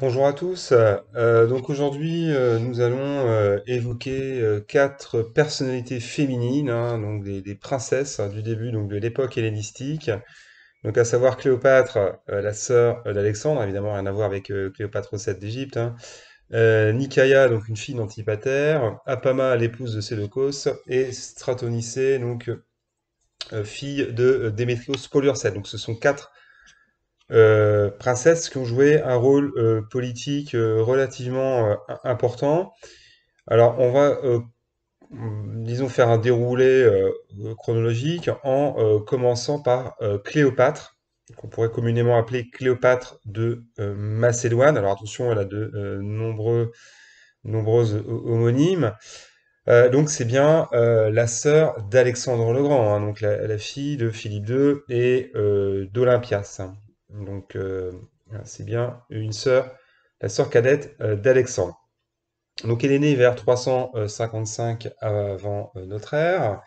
Bonjour à tous. Euh, donc aujourd'hui, euh, nous allons euh, évoquer quatre personnalités féminines, hein, donc des, princesses hein, du début donc de l'époque hellénistique. Donc à savoir Cléopâtre, la sœur d'Alexandre, évidemment rien à voir avec Cléopâtre VII d'Égypte. Hein. Nicaïa, donc une fille d'Antipater, Apama, l'épouse de Séleucos, et Stratonicée, donc fille de Démétrios Polyorcète. Donc ce sont quatre euh, princesses qui ont joué un rôle euh, politique euh, relativement important. Alors, on va, mm, disons, faire un déroulé chronologique en commençant par Cléopâtre, qu'on pourrait communément appeler Cléopâtre de Macédoine. Alors, attention, elle a de nombreux, nombreuses homonymes. donc c'est bien la sœur d'Alexandre le Grand, hein, donc la, fille de Philippe II et d'Olympias. Donc, euh, c'est bien une sœur, la sœur cadette euh, d'Alexandre. Donc, elle est née vers 355 avant euh, notre ère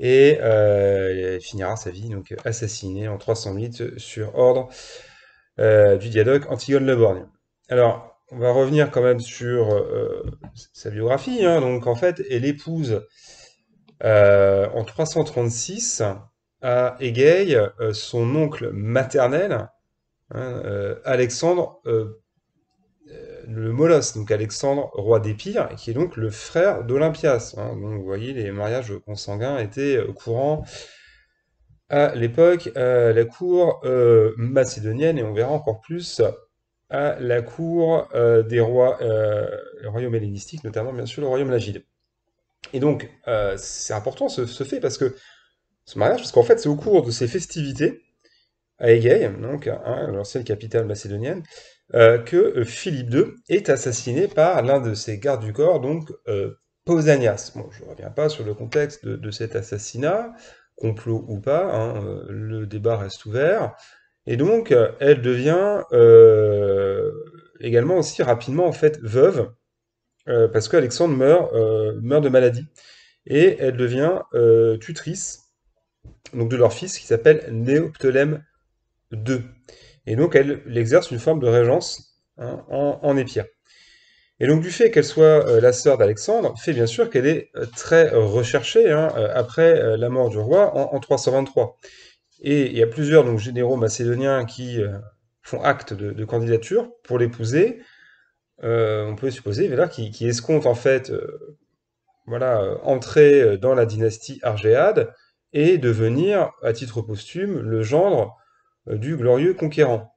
et elle finira sa vie donc assassinée en 308 sur ordre du diadoque Antigone le Borgne. Alors, on va revenir quand même sur sa biographie. Hein. Donc, en fait, elle épouse en 336 à Egei, son oncle maternel, Hein, euh, Alexandre euh, euh, le Molosse, donc Alexandre, roi d'Épire, qui est donc le frère d'Olympias. Hein. Donc, vous voyez, les mariages consanguins étaient courants à l'époque, à la cour macédonienne, et on verra encore plus à la cour des rois, le royaume hellénistique, notamment bien sûr le royaume lagide. Et donc, c'est important ce, ce fait parce que ce mariage, parce qu'en fait, c'est au cours de ces festivités à Egei, donc hein, l'ancienne capitale macédonienne, euh, que euh, Philippe II est assassiné par l'un de ses gardes du corps, donc euh, Pausanias. Bon, je ne reviens pas sur le contexte de, cet assassinat, complot ou pas, hein, le débat reste ouvert. Et donc, elle devient également aussi rapidement en fait veuve, parce qu'Alexandre meurt, meurt de maladie, et elle devient tutrice donc de leur fils qui s'appelle Néoptolème 2. Et donc elle, exerce une forme de régence hein, en, en Épire. Et donc du fait qu'elle soit euh, la sœur d'Alexandre, fait bien sûr qu'elle est euh, très recherchée hein, euh, après la mort du roi en, 323. Et il y a plusieurs donc, généraux macédoniens qui font acte de, candidature pour l'épouser. on peut supposer qui, qui escompte en fait voilà, entrer dans la dynastie argéade et devenir à titre posthume le gendre euh, du glorieux conquérant.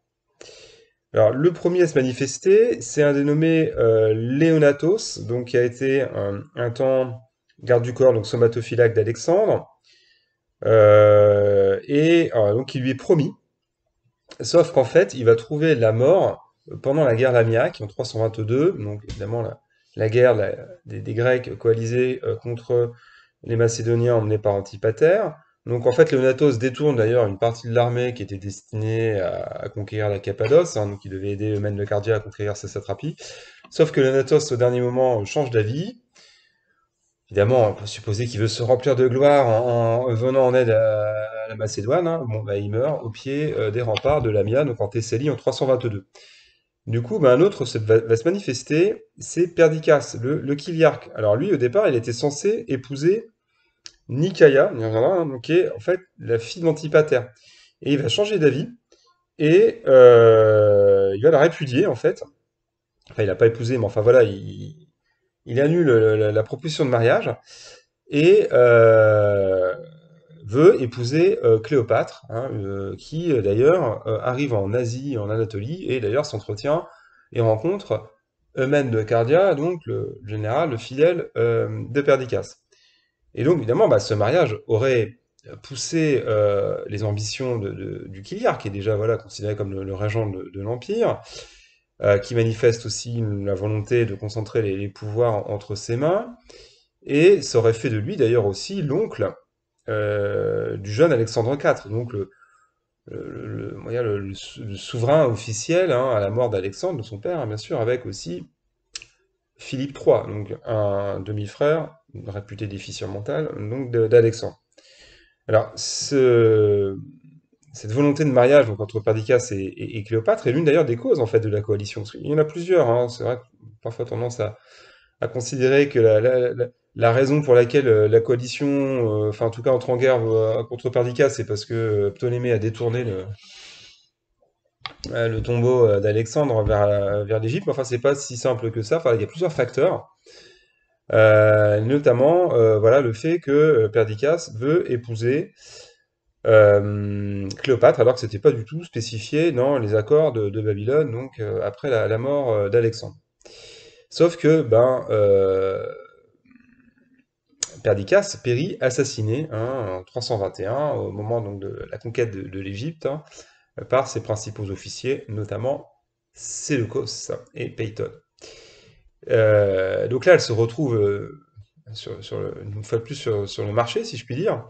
Alors, le premier à se manifester, c'est un dénommé euh, Leonatos, donc qui a été un, temps garde du corps, donc somatophylaque d'Alexandre, euh, et donc qui lui est promis. Sauf qu'en fait, il va trouver la mort pendant la guerre lamiaque en 322, donc évidemment la, guerre des, des, Grecs coalisés contre les Macédoniens emmenés par Antipater. Donc en fait, Leonatos détourne d'ailleurs une partie de l'armée qui était destinée à, conquérir la Cappadoce, hein, donc il devait aider Eumène le Cardia à conquérir sa satrapie. Sauf que Leonatos, au dernier moment, change d'avis. Évidemment, on peut supposer qu'il veut se remplir de gloire en, venant en aide à, la Macédoine. Hein. Bon, bah, il meurt au pied euh, des remparts de Lamia, donc en Thessalie, en 322. Du coup, bah, un autre va, se manifester, c'est Perdicas, le, le Alors lui, au départ, il était censé épouser Nikaya, hein, qui est en fait la fille d'Antipater. Et il va changer d'avis et euh, il va la répudier en fait. Enfin, il n'a pas épousé, mais enfin voilà, il, annule euh, la, proposition de mariage et euh, veut épouser Cléopâtre, hein, qui d'ailleurs arrive en Asie, en Anatolie, et d'ailleurs s'entretient et rencontre Eumène de Cardia, donc le général, le fidèle de Perdiccas. Et donc, évidemment, bah, ce mariage aurait poussé euh, les ambitions du Kiliar, qui est déjà voilà, considéré comme le, régent de, l'Empire, euh, qui manifeste aussi la volonté de concentrer les, pouvoirs entre ses mains, et ça aurait fait de lui d'ailleurs aussi l'oncle euh, du jeune Alexandre IV, donc le, souverain officiel hein, à la mort d'Alexandre, de son père, hein, bien sûr, avec aussi Philippe III, donc un demi-frère réputé déficient mental, donc d'Alexandre. Alors, cette volonté de mariage entre Perdicas et, Cléopâtre est l'une d'ailleurs des causes en fait de la coalition. Il y en a plusieurs. Hein. c'est vrai, parfois tendance à, considérer que la, raison pour laquelle euh, la coalition, euh, enfin en tout cas entre en guerre euh, contre Perdiccas, c'est parce que Ptolémée a détourné le, tombeau d'Alexandre vers, vers l'Égypte. Enfin, c'est pas si simple que ça. Enfin, il y a plusieurs facteurs. Euh, notamment euh, voilà, le fait que euh, Perdiccas veut épouser Cléopâtre, alors que ce n'était pas du tout spécifié dans les accords de, Babylone, donc après la, mort d'Alexandre. Sauf que ben, Perdiccas périt assassiné hein, en 321, au moment donc, de la conquête de, l'Égypte, hein, par ses principaux officiers, notamment Séleucos et Peyton. Euh, donc là, elle se retrouve euh, sur, une fois de plus sur, le marché, si je puis dire.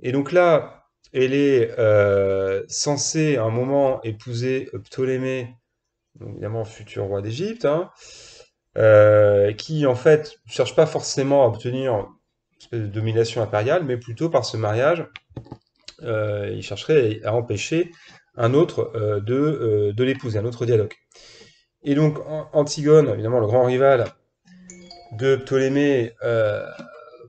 Et donc là, elle est euh, censée à un moment épouser Ptolémée, évidemment futur roi d'Égypte, hein, qui en fait ne cherche pas forcément à obtenir une espèce de domination impériale, mais plutôt par ce mariage, il chercherait à empêcher un autre de, de l'épouser, un autre dialogue. Et donc Antigone, évidemment le grand rival de Ptolémée, euh,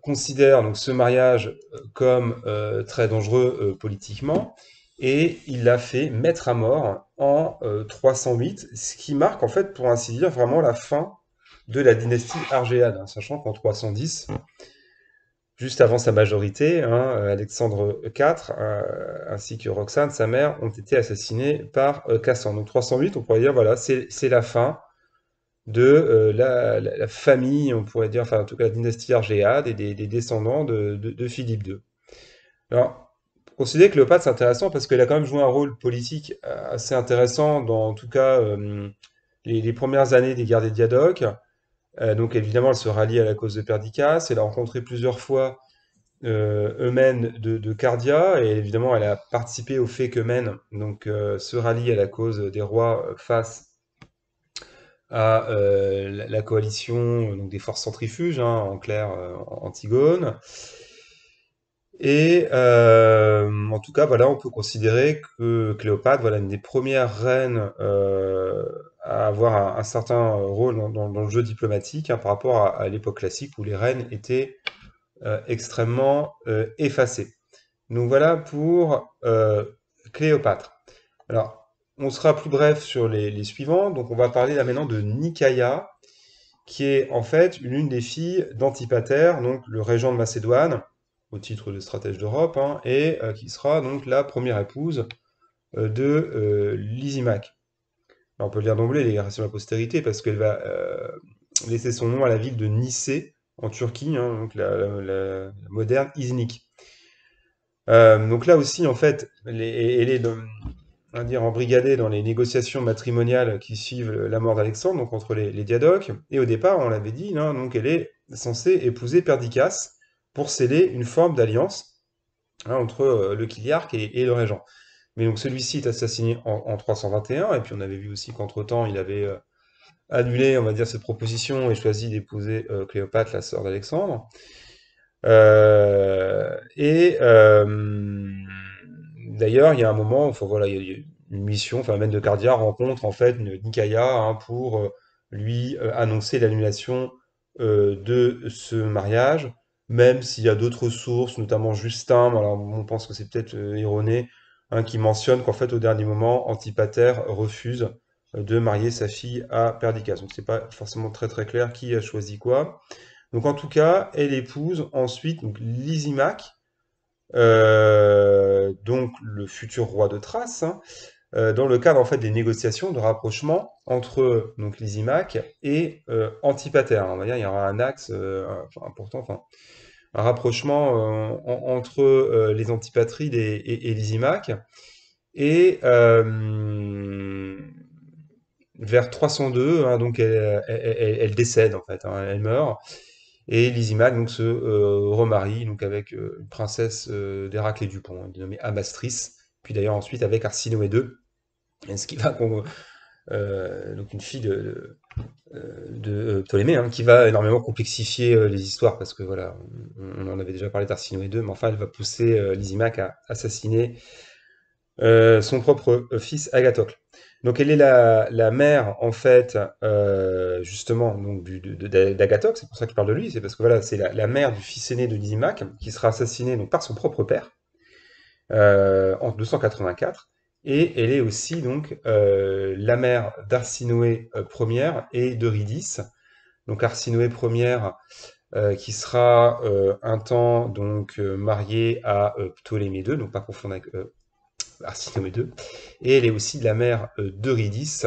considère donc ce mariage euh, comme euh, très dangereux politiquement et il l'a fait mettre à mort en 308, ce qui marque en fait pour ainsi dire vraiment la fin de la dynastie argéade, hein, sachant qu'en 310 Juste avant sa majorité, hein, euh, Alexandre IV euh, ainsi que Roxane, sa mère, ont été assassinés par euh, Cassan. Donc 308, on pourrait dire, voilà, c'est la fin de la, famille, on pourrait dire, enfin en tout cas la dynastie argéade et des, descendants de, Philippe II. Alors, considérer Cléopâtre, c'est intéressant parce qu'elle a quand même joué un rôle politique assez intéressant dans, en tout cas, les, les, premières années des guerres des Diadoques. Euh, donc évidemment, elle se rallie à la cause de Perdiccas. Elle a rencontré plusieurs fois euh, Eumène de, Cardia, et évidemment, elle a participé au fait qu'Eumène euh, se rallie à la cause des rois face à la, coalition des forces centrifuges, hein, en clair Antigone. Et en tout cas, voilà, on peut considérer que Cléopâtre, voilà, une des premières reines à avoir un, certain euh, rôle dans, le jeu diplomatique hein, par rapport à, l'époque classique où les reines étaient euh, extrêmement euh, effacées. Donc voilà pour Cléopâtre. Alors, on sera plus bref sur les, suivants. Donc on va parler là maintenant de Nicaïa, qui est en fait l'une des filles d'Antipater, donc le régent de Macédoine, au titre de stratège d'Europe, hein, et qui sera donc la première épouse de Lysimaque. Bah, on peut le dire d'emblée, les est de la postérité, parce qu'elle va euh, laisser son nom à la ville de Nicée, en Turquie, hein, donc la, moderne Iznik. Euh, donc là aussi, en fait, elle est, dire, embrigadée dans les négociations matrimoniales qui suivent la mort d'Alexandre, donc entre les, diadoques. Et au départ, on l'avait dit, hein, donc elle est censée épouser Perdiccas pour sceller une forme d'alliance hein, entre euh, le Kiliarque et le régent. Mais donc celui-ci est assassiné en, 321, et puis on avait vu aussi qu'entre-temps, il avait euh, annulé, on va dire, cette proposition et choisi d'épouser euh, Cléopâtre, la sœur d'Alexandre. Euh, et d'ailleurs, il y a un moment, voilà, il y a une mission, enfin Mène de Cardia rencontre en fait une hein, pour lui annoncer l'annulation de ce mariage, même s'il y a d'autres sources, notamment Justin, alors on pense que c'est peut-être erroné, Hein, qui mentionne qu'en fait, au dernier moment, Antipater refuse euh, de marier sa fille à Perdiccas. Donc, n'est pas forcément très très clair qui a choisi quoi. Donc, en tout cas, elle épouse ensuite donc, euh, donc le futur roi de Thrace, hein, euh, dans le cadre en fait des négociations de rapprochement entre donc et Antipater. on va dire, il y aura un axe important. Enfin, un rapprochement euh, entre euh, les antipatrides et, et, et euh, vers 302, hein, donc elle, décède en fait, hein, elle meurt. Et Lysimac donc se remarie donc avec une princesse dhéraclée du Pont, nommée Amastris, puis d'ailleurs ensuite avec Arsinoé II, ce qui va euh, donc une fille de, de, euh, euh, Ptolémée, hein, qui va énormément complexifier les histoires, parce que voilà, on, en avait déjà parlé d'Arsinoé II, mais enfin, elle va pousser Lysimac à assassiner son propre fils Agathocle. Donc elle est la, mère en fait justement donc d'Agathocle, c'est pour ça qu'il parle de lui, c'est parce que voilà c'est la, mère du fils aîné de Lysimac, qui sera assassiné donc par son propre père en 284 et elle est aussi donc euh, la mère d'Arsinoé euh, Ier et d'Eurydice. Donc Arsinoé Ier euh, qui sera un temps donc mariée à Ptolémée II, donc pas confondre avec Arsinoé II, et elle est aussi la mère d'Eurydice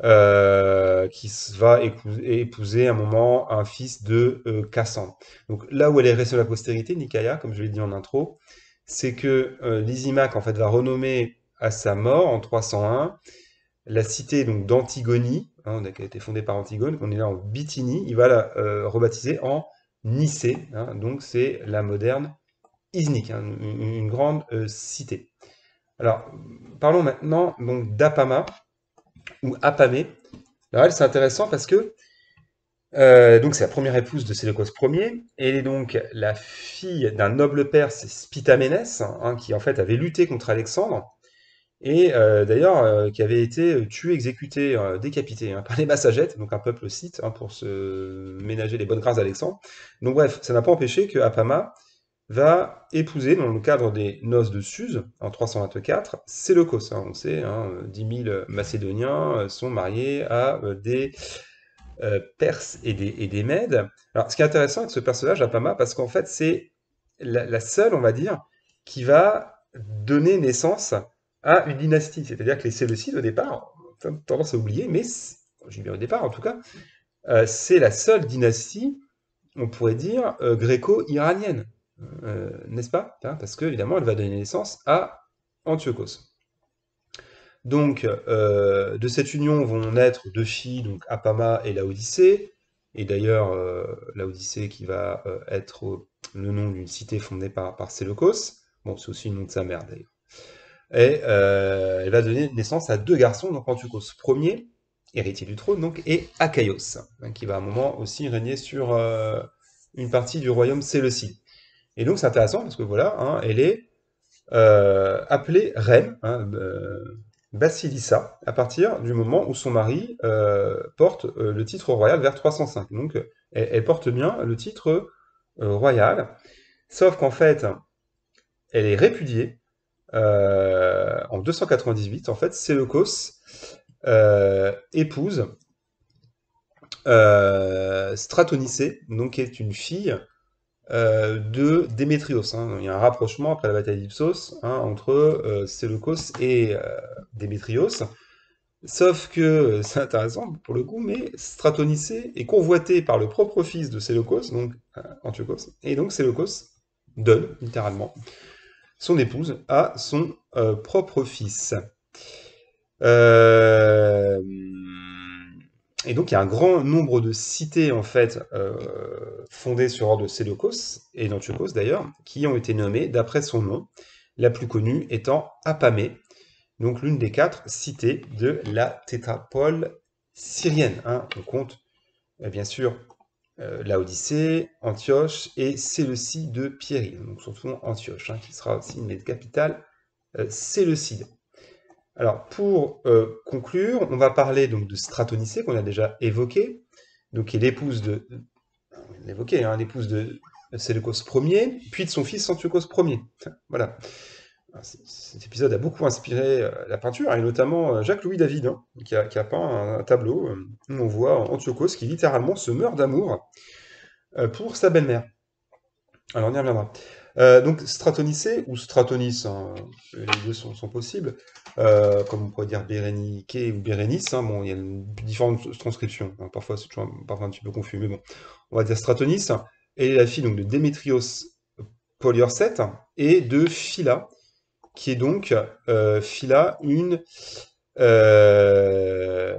qui va épouser un moment un fils de Cassandre. Donc là où elle est restée la postérité, Nicaïa, comme je l'ai dit en intro, c'est que Lysimac en fait va renommer à sa mort en 301, la cité donc d'Antigonie, hein, qui a été fondée par Antigone, qu'on est là en Bithynie, il va la euh, rebaptiser en Nicée, hein, donc c'est la moderne Iznik, hein, une, grande euh, cité. Alors, parlons maintenant donc d'Apama, ou Apamée. Alors elle, c'est intéressant parce que euh, donc c'est la première épouse de Séleucos Ier, elle est donc la fille d'un noble perse Spitamenès, qui en fait avait lutté contre Alexandre, et euh, d'ailleurs euh, qui avait été euh, tué, exécuté, décapité hein, par les Massagètes, donc un peuple scythe, hein, pour se ménager les bonnes grâces d'Alexandre. Donc bref, ça n'a pas empêché que Apama va épouser, dans le cadre des noces de Suse, en 324, Séleucos. Hein. on sait, 10 000 Macédoniens sont mariés à des Perses et des, et des, Mèdes. Alors ce qui est intéressant avec ce personnage, Apama, parce qu'en fait c'est la, seule, on va dire, qui va donner naissance à une dynastie. C'est-à-dire que les Séleucides, au départ, tendance à oublier, mais j'ai bien au départ en tout cas, euh, c'est la seule dynastie, on pourrait dire, euh, gréco-iranienne, euh, n'est-ce pas hein, Parce que, évidemment, elle va donner naissance à Antiochos. Donc, de cette union vont naître deux filles, donc Apama et Laodicée, et d'ailleurs, Laodicée qui va être le nom d'une cité fondée par, par Séleucos. Bon, c'est aussi le nom de sa mère, d'ailleurs. Et euh, elle va donner naissance à deux garçons, donc Antucos Ier, héritier du trône, donc, et Achaïos, hein, qui va à un moment aussi régner sur euh, une partie du royaume Séleucide. Et donc c'est intéressant parce que voilà, hein, elle est euh, appelée reine, hein, Basilissa, à partir du moment où son mari porte le titre royal vers 305. Donc elle porte bien le titre royal, sauf qu'en fait, elle est répudiée euh, en 298, en fait, Séleucos euh, épouse euh, Stratonicée, donc qui est une fille de Démétrios. Hein. Il y a un rapprochement après la bataille d'Ipsos hein, entre Séleucos et Démétrios. Sauf que, c'est intéressant pour le coup, mais Stratonicée est convoité par le propre fils de Séleucos, donc Antiochos, et donc Séleucos donne, littéralement, son épouse, à son euh, propre fils. Euh, et donc il y a un grand nombre de cités en fait euh, fondées sur ordre de Séleucos et d'Antiochos d'ailleurs, qui ont été nommées d'après son nom, la plus connue étant Apamée, donc l'une des quatre cités de la tétrapole syrienne. Hein. On compte bien sûr euh, la Odyssée, Antioche et Séleucie de Pierre. Donc surtout Antioche, hein, qui sera aussi une capitale euh, Séleucide. Alors pour euh, conclure, on va parler donc de Stratonicée qu'on a déjà évoqué, donc qui est l'épouse de hein, l'épouse de Séleucos Ier, puis de son fils Antiochos Ier. Voilà. Ah, cet épisode a beaucoup inspiré euh, la peinture, hein, et notamment euh, Jacques-Louis David, hein, qui, a, peint un, tableau euh, où on voit Antiochos qui littéralement se meurt d'amour pour sa belle-mère. Alors on y reviendra. donc Stratonice ou Stratonis, hein, les deux sont, possibles, comme on pourrait dire Bérénique ou Bérénice, bon, il y a différentes transcriptions, parfois c'est toujours un petit peu confus, mais bon, on va dire Stratonis, est la fille donc, de Démétrios Poliorcète et de Phila, qui est donc euh, Phila, une euh,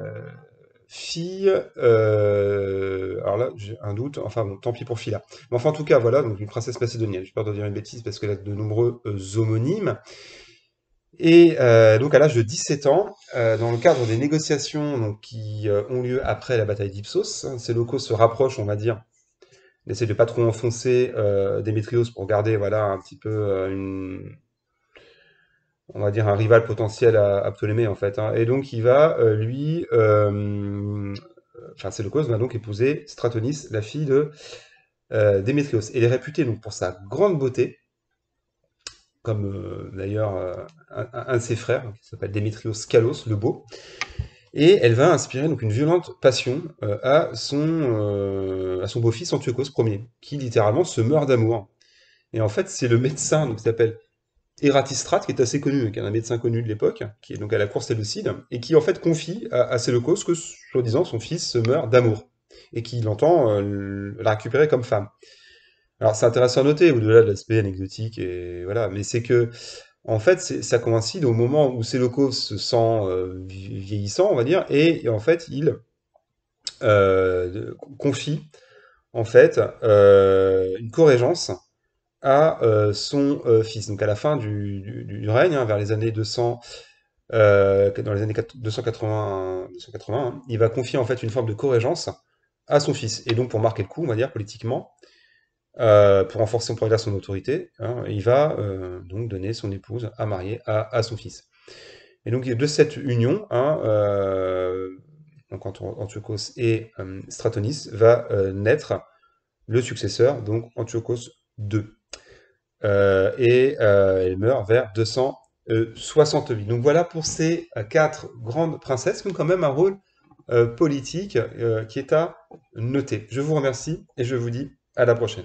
fille. Euh, alors là, j'ai un doute. Enfin bon, tant pis pour Phila. Mais enfin, en tout cas, voilà, donc une princesse macédonienne. J'ai peur de dire une bêtise parce qu'elle a de nombreux euh, homonymes. Et donc à l'âge de 17 ans, dans le cadre des négociations qui ont lieu après la bataille d'Ipsos, ces locaux se rapprochent, on va dire, d'essayer de pas trop enfoncer Démétrios pour garder voilà, un petit peu une, on va dire, un rival potentiel à, Ptolémée, en fait. Hein. Et donc, il va, euh, lui, euh, enfin, Séleucos va donc épouser Stratonis, la fille de euh, Démétrios. Elle est réputée, donc, pour sa grande beauté, comme d'ailleurs un, de ses frères, qui s'appelle Démétrios Kalos, le beau. Et elle va inspirer donc une violente passion à son, à son beau-fils Antiochos Ier, qui littéralement se meurt d'amour. Et en fait, c'est le médecin, donc s'appelle Eratistrate, qui est assez connu, qui est un médecin connu de l'époque, qui est donc à la cour séleucide, et qui en fait confie à, à que, soi-disant, son fils se meurt d'amour, et qu'il entend euh, la récupérer comme femme. Alors c'est intéressant à noter, au-delà de l'aspect anecdotique, et voilà, mais c'est que, en fait, ça coïncide au moment où Séleucos se sent euh, vieillissant, on va dire, et, en fait, il euh, confie, en fait, une corrégence à euh, son euh, fils. Donc à la fin du, règne, hein, vers les années 200, euh, dans les années 280, il va confier en fait une forme de corrégence à son fils. Et donc pour marquer le coup, on va dire politiquement, pour renforcer on dire, son autorité, hein, il va donc donner son épouse à marier à, son fils. Et donc de cette union, hein, donc Antiochos et Stratonis, va naître le successeur, donc Antiochos II. Euh, et euh, elle meurt vers 268. Donc voilà pour ces euh, quatre grandes princesses qui ont quand même un rôle politique qui est à noter. Je vous remercie et je vous dis à la prochaine.